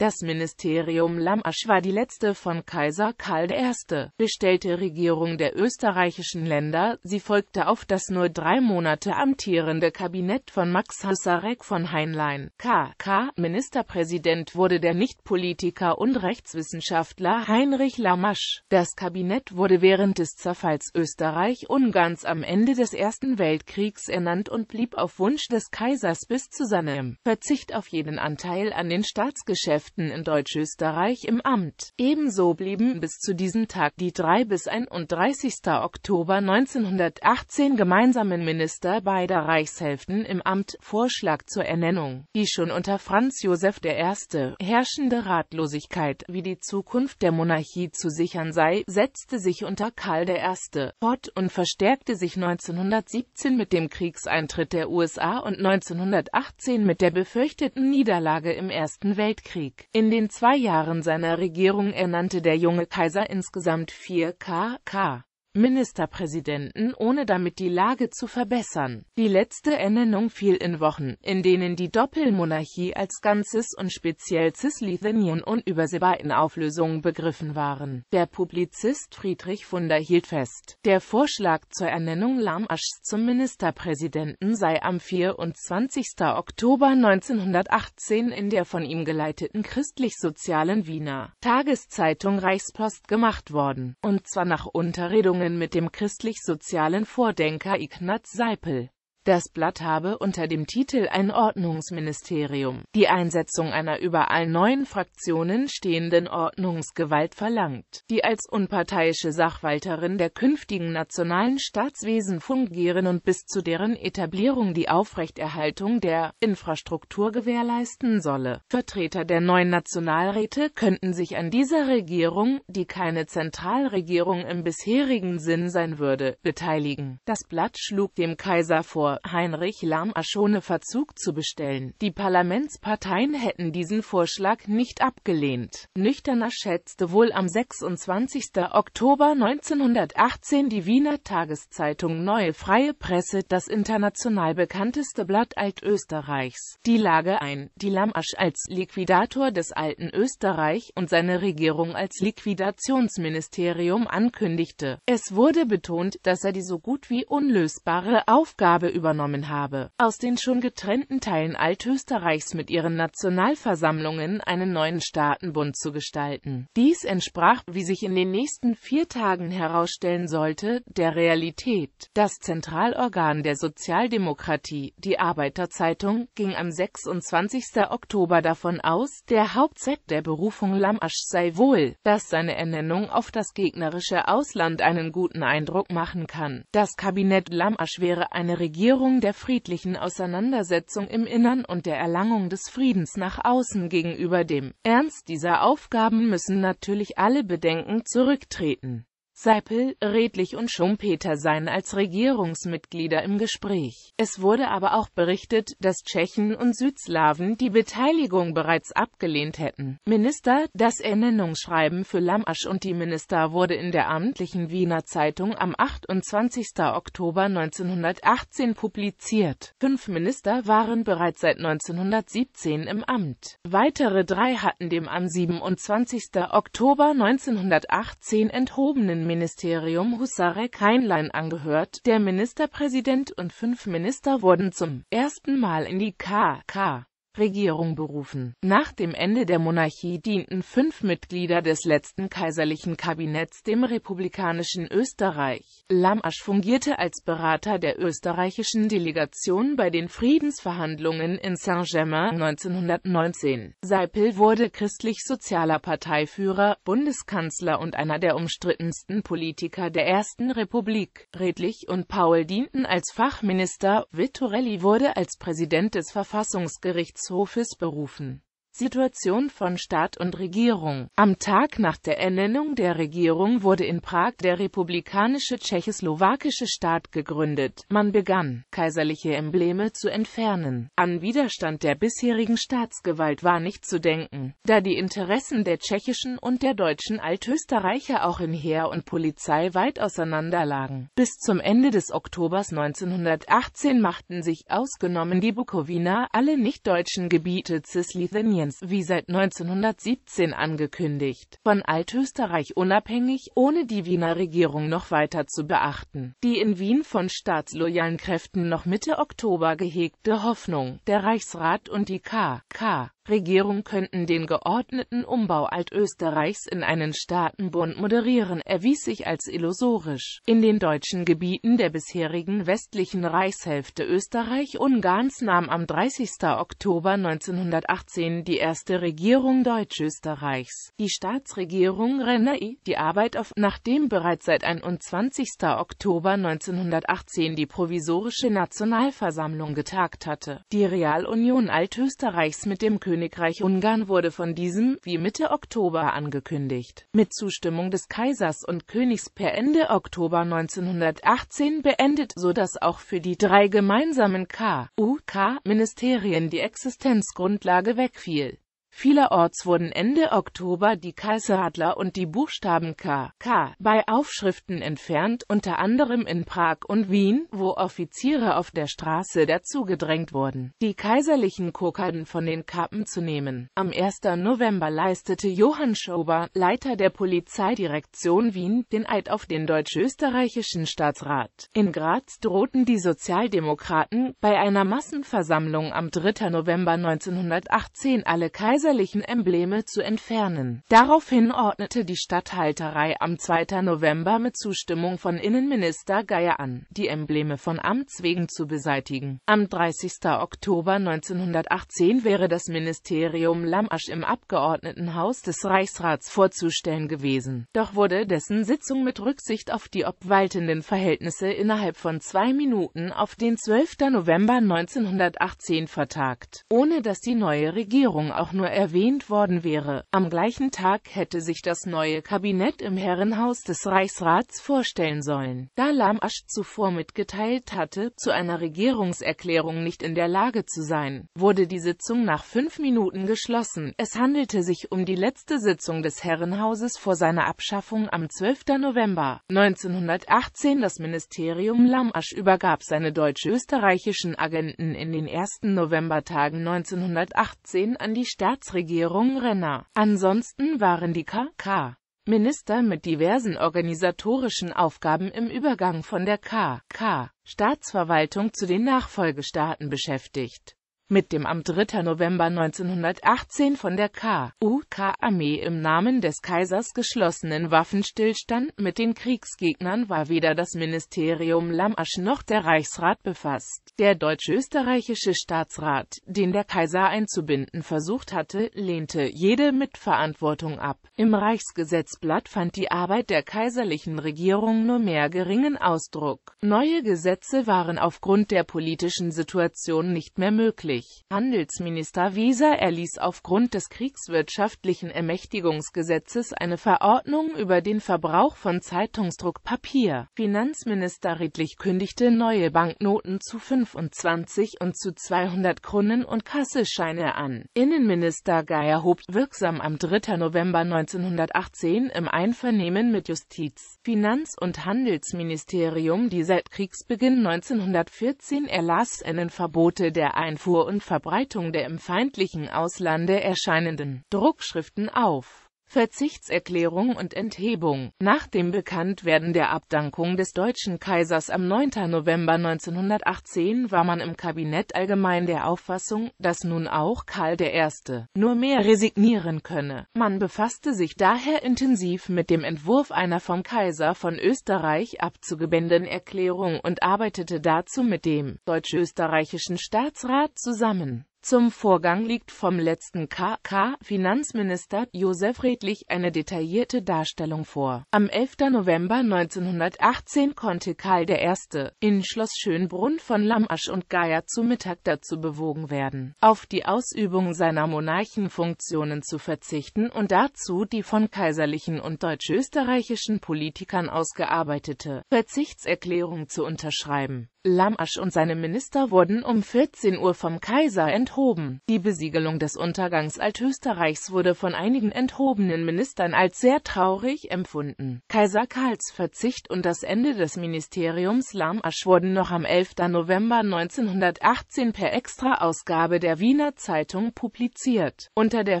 Das Ministerium Lamasch war die letzte von Kaiser Karl I. bestellte Regierung der österreichischen Länder, sie folgte auf das nur drei Monate amtierende Kabinett von Max Hussarek von Heinlein. K.K. Ministerpräsident wurde der Nichtpolitiker und Rechtswissenschaftler Heinrich Lamasch. Das Kabinett wurde während des Zerfalls Österreich-Ungarns am Ende des Ersten Weltkriegs ernannt und blieb auf Wunsch des Kaisers bis zu seinem Verzicht auf jeden Anteil an den Staatsgeschäften Herrschaften in Deutschösterreich im Amt. Ebenso blieben bis zu diesem Tag die drei bis 31. Oktober 1918 gemeinsamen Minister beider Reichshälften im Amt. Vorschlag zur Ernennung. Die schon unter Franz Josef I. herrschende Ratlosigkeit, wie die Zukunft der Monarchie zu sichern sei, setzte sich unter Karl I. fort und verstärkte sich 1917 mit dem Kriegseintritt der USA und 1918 mit der befürchteten Niederlage im Ersten Weltkrieg. In den zwei Jahren seiner Regierung ernannte der junge Kaiser insgesamt vier K.K. Ministerpräsidenten, ohne damit die Lage zu verbessern. Die letzte Ernennung fiel in Wochen, in denen die Doppelmonarchie als Ganzes und speziell Cisleithinien unübersehbar in Auflösung begriffen waren. Der Publizist Friedrich Funder hielt fest, der Vorschlag zur Ernennung Lamaschs zum Ministerpräsidenten sei am 24. Oktober 1918 in der von ihm geleiteten christlich-sozialen Wiener Tageszeitung Reichspost gemacht worden, und zwar nach Unterredung Begegnungen mit dem christlich-sozialen Vordenker Ignaz Seipel. Das Blatt habe unter dem Titel Ein Ordnungsministerium die Einsetzung einer über allen neuen Fraktionen stehenden Ordnungsgewalt verlangt, die als unparteiische Sachwalterin der künftigen nationalen Staatswesen fungieren und bis zu deren Etablierung die Aufrechterhaltung der Infrastruktur gewährleisten solle. Vertreter der neuen Nationalräte könnten sich an dieser Regierung, die keine Zentralregierung im bisherigen Sinn sein würde, beteiligen. Das Blatt schlug dem Kaiser vor, vor, Heinrich Lahm Aschone Verzug zu bestellen. Die Parlamentsparteien hätten diesen Vorschlag nicht abgelehnt. Nüchterner schätzte wohl am 26. Oktober 1918 die Wiener Tageszeitung Neue Freie Presse, das international bekannteste Blatt Altösterreichs, die Lage ein, die Lahm Asch als Liquidator des alten Österreich und seine Regierung als Liquidationsministerium ankündigte. Es wurde betont, dass er die so gut wie unlösbare Aufgabe übernommen habe, aus den schon getrennten Teilen Altösterreichs mit ihren Nationalversammlungen einen neuen Staatenbund zu gestalten. Dies entsprach, wie sich in den nächsten vier Tagen herausstellen sollte, der Realität. Das Zentralorgan der Sozialdemokratie, die Arbeiterzeitung, ging am 26. Oktober davon aus, der Hauptzweck der Berufung Lamasch sei wohl, dass seine Ernennung auf das gegnerische Ausland einen guten Eindruck machen kann. Das Kabinett Lamasch wäre eine Regierung Symbolisierung der friedlichen Auseinandersetzung im Innern und der Erlangung des Friedens nach außen gegenüber dem Ernst dieser Aufgaben müssen natürlich alle Bedenken zurücktreten Seipel, Redlich und Schumpeter seien als Regierungsmitglieder im Gespräch. Es wurde aber auch berichtet, dass Tschechen und Südslawen die Beteiligung bereits abgelehnt hätten. Minister, das Ernennungsschreiben für Lamasch und die Minister wurde in der amtlichen Wiener Zeitung am 28. Oktober 1918 publiziert. Fünf Minister waren bereits seit 1917 im Amt. Weitere drei hatten dem am 27. Oktober 1918 enthobenen Ministerium Husarek Heinlein angehört, der Ministerpräsident und fünf Minister wurden zum ersten Mal in die KK Regierung berufen. Nach dem Ende der Monarchie dienten fünf Mitglieder des letzten kaiserlichen Kabinetts dem republikanischen Österreich. Lamasch fungierte als Berater der österreichischen Delegation bei den Friedensverhandlungen in Saint-Germain 1919. Seipel wurde christlich-sozialer Parteiführer, Bundeskanzler und einer der umstrittensten Politiker der Ersten Republik. Redlich und Paul dienten als Fachminister, Vittorelli wurde als Präsident des Verfassungsgerichts Hofes berufen Situation von Staat und Regierung. Am Tag nach der Ernennung der Regierung wurde in Prag der republikanische tschechoslowakische Staat gegründet. Man begann, kaiserliche Embleme zu entfernen. An Widerstand der bisherigen Staatsgewalt war nicht zu denken, da die Interessen der tschechischen und der deutschen Altösterreicher auch in Heer und Polizei weit auseinanderlagen. Bis zum Ende des Oktobers 1918 machten sich ausgenommen die Bukowina alle nicht deutschen Gebiete Cislithenien Deutschlands, wie seit 1917 angekündigt, von Altösterreich unabhängig, ohne die Wiener Regierung noch weiter zu beachten. Die in Wien von staatsloyalen Kräften noch Mitte Oktober gehegte Hoffnung, der Reichsrat und die K.K. Regierung könnten den geordneten Umbau Altösterreichs in einen Staatenbund moderieren, erwies sich als illusorisch. In den deutschen Gebieten der bisherigen westlichen Reichshälfte Österreich-Ungarns nahm am 30. Oktober 1918 die erste Regierung Deutsch-Österreichs, die Staatsregierung René, die Arbeit auf, nachdem bereits seit 21. Oktober 1918 die provisorische Nationalversammlung getagt hatte. Die Realunion Altösterreichs mit dem Königreich Ungarn wurde von diesem, wie Mitte Oktober angekündigt, mit Zustimmung des Kaisers und Königs per Ende Oktober 1918 beendet, so dass auch für die drei gemeinsamen KUK-Ministerien die Existenzgrundlage wegfiel. Vielerorts wurden Ende Oktober die Kaiseradler und die Buchstaben K. K. bei Aufschriften entfernt, unter anderem in Prag und Wien, wo Offiziere auf der Straße dazu gedrängt wurden, die kaiserlichen Kokarden von den Kappen zu nehmen. Am 1. November leistete Johann Schober, Leiter der Polizeidirektion Wien, den Eid auf den deutsch-österreichischen Staatsrat. In Graz drohten die Sozialdemokraten, bei einer Massenversammlung am 3. November 1918 alle Kaiser kaiserlichen Embleme zu entfernen. Daraufhin ordnete die Statthalterei am 2. November mit Zustimmung von Innenminister Geier an, die Embleme von Amts wegen zu beseitigen. Am 30. Oktober 1918 wäre das Ministerium Lamasch im Abgeordnetenhaus des Reichsrats vorzustellen gewesen, doch wurde dessen Sitzung mit Rücksicht auf die obwaltenden Verhältnisse innerhalb von zwei Minuten auf den 12. November 1918 vertagt, ohne dass die neue Regierung auch nur erwähnt worden wäre. Am gleichen Tag hätte sich das neue Kabinett im Herrenhaus des Reichsrats vorstellen sollen. Da Lamasch zuvor mitgeteilt hatte, zu einer Regierungserklärung nicht in der Lage zu sein, wurde die Sitzung nach fünf Minuten geschlossen. Es handelte sich um die letzte Sitzung des Herrenhauses vor seiner Abschaffung am 12. November 1918. Das Ministerium Lamasch übergab seine deutsch-österreichischen Agenten in den ersten Novembertagen 1918 an die Stadt Staatsregierung Renner. Ansonsten waren die KK Minister mit diversen organisatorischen Aufgaben im Übergang von der KK Staatsverwaltung zu den Nachfolgestaaten beschäftigt mit dem am 3. November 1918 von der KUK-Armee im Namen des Kaisers geschlossenen Waffenstillstand mit den Kriegsgegnern war weder das Ministerium Lammasch noch der Reichsrat befasst. Der deutsch-österreichische Staatsrat, den der Kaiser einzubinden versucht hatte, lehnte jede Mitverantwortung ab. Im Reichsgesetzblatt fand die Arbeit der kaiserlichen Regierung nur mehr geringen Ausdruck. Neue Gesetze waren aufgrund der politischen Situation nicht mehr möglich. Österreich. Handelsminister Wieser erließ aufgrund des kriegswirtschaftlichen Ermächtigungsgesetzes eine Verordnung über den Verbrauch von Zeitungsdruckpapier. Finanzminister Riedlich kündigte neue Banknoten zu 25 und zu 200 Kronen und Kassescheine an. Innenminister Geier hob wirksam am 3. November 1918 im Einvernehmen mit Justiz, Finanz- und Handelsministerium die seit Kriegsbeginn 1914 erlassenen Verbote der Einfuhr und Verbreitung der im feindlichen Auslande erscheinenden Druckschriften auf Verzichtserklärung und Enthebung. Nach dem Bekanntwerden der Abdankung des deutschen Kaisers am 9. November 1918 war man im Kabinett allgemein der Auffassung, dass nun auch Karl I. nur mehr resignieren könne. Man befasste sich daher intensiv mit dem Entwurf einer vom Kaiser von Österreich abzugebenden Erklärung und arbeitete dazu mit dem deutsch-österreichischen Staatsrat zusammen. Zum Vorgang liegt vom letzten KK-Finanzminister Josef Redlich eine detaillierte Darstellung vor. Am 11. November 1918 konnte Karl I. in Schloss Schönbrunn von Lammasch und Geier zu Mittag dazu bewogen werden, auf die Ausübung seiner Monarchenfunktionen zu verzichten und dazu die von kaiserlichen und deutsch-österreichischen Politikern ausgearbeitete Verzichtserklärung zu unterschreiben Lamasch und seine Minister wurden um 14 Uhr vom Kaiser enthoben. Die Besiegelung des Untergangs Altösterreichs wurde von einigen enthobenen Ministern als sehr traurig empfunden. Kaiser Karls Verzicht und das Ende des Ministeriums Lamasch wurden noch am 11. November 1918 per Extraausgabe der Wiener Zeitung publiziert. Unter der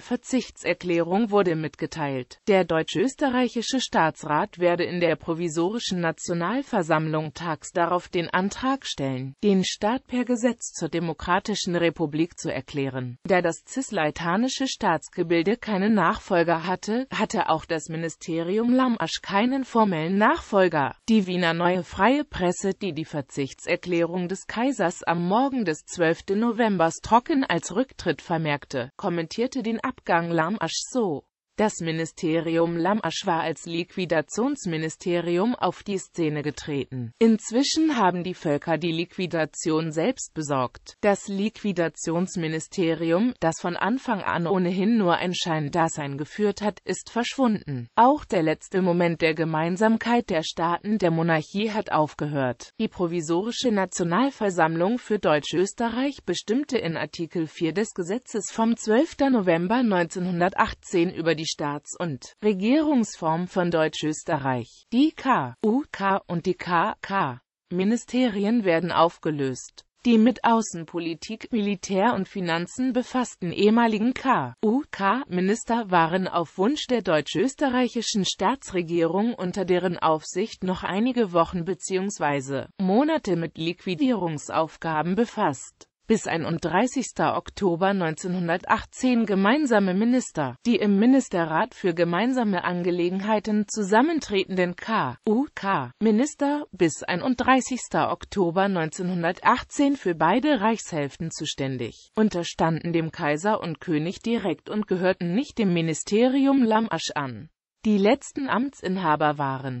Verzichtserklärung wurde mitgeteilt, der deutsch-österreichische Staatsrat werde in der provisorischen Nationalversammlung tags darauf den Antrag Antrag stellen, den Staat per Gesetz zur Demokratischen Republik zu erklären. Da das cisleitanische Staatsgebilde keinen Nachfolger hatte, hatte auch das Ministerium Lamasch keinen formellen Nachfolger. Die Wiener Neue Freie Presse, die die Verzichtserklärung des Kaisers am Morgen des 12. Novembers trocken als Rücktritt vermerkte, kommentierte den Abgang Lamasch so. Das Ministerium Lamasch war als Liquidationsministerium auf die Szene getreten. Inzwischen haben die Völker die Liquidation selbst besorgt. Das Liquidationsministerium, das von Anfang an ohnehin nur ein Scheindasein geführt hat, ist verschwunden. Auch der letzte Moment der Gemeinsamkeit der Staaten der Monarchie hat aufgehört. Die provisorische Nationalversammlung für Deutsch-Österreich bestimmte in Artikel 4 des Gesetzes vom 12. November 1918 über die Staats- und Regierungsform von Deutsch-Österreich. Die KUK und die KK Ministerien werden aufgelöst. Die mit Außenpolitik, Militär und Finanzen befassten ehemaligen KUK-Minister waren auf Wunsch der deutsch-österreichischen Staatsregierung unter deren Aufsicht noch einige Wochen bzw. Monate mit Liquidierungsaufgaben befasst bis 31. Oktober 1918 gemeinsame Minister. Die im Ministerrat für gemeinsame Angelegenheiten zusammentretenden KUK Minister bis 31. Oktober 1918 für beide Reichshälften zuständig, unterstanden dem Kaiser und König direkt und gehörten nicht dem Ministerium Lamasch an. Die letzten Amtsinhaber waren